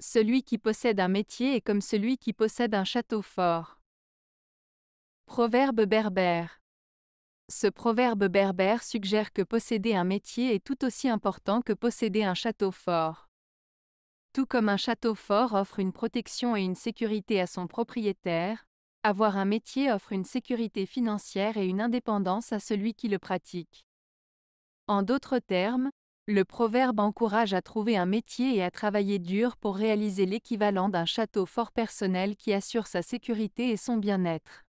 Celui qui possède un métier est comme celui qui possède un château fort. Proverbe berbère. Ce proverbe berbère suggère que posséder un métier est tout aussi important que posséder un château fort. Tout comme un château fort offre une protection et une sécurité à son propriétaire, avoir un métier offre une sécurité financière et une indépendance à celui qui le pratique. En d'autres termes, le proverbe encourage à trouver un métier et à travailler dur pour réaliser l'équivalent d'un château fort personnel qui assure sa sécurité et son bien-être.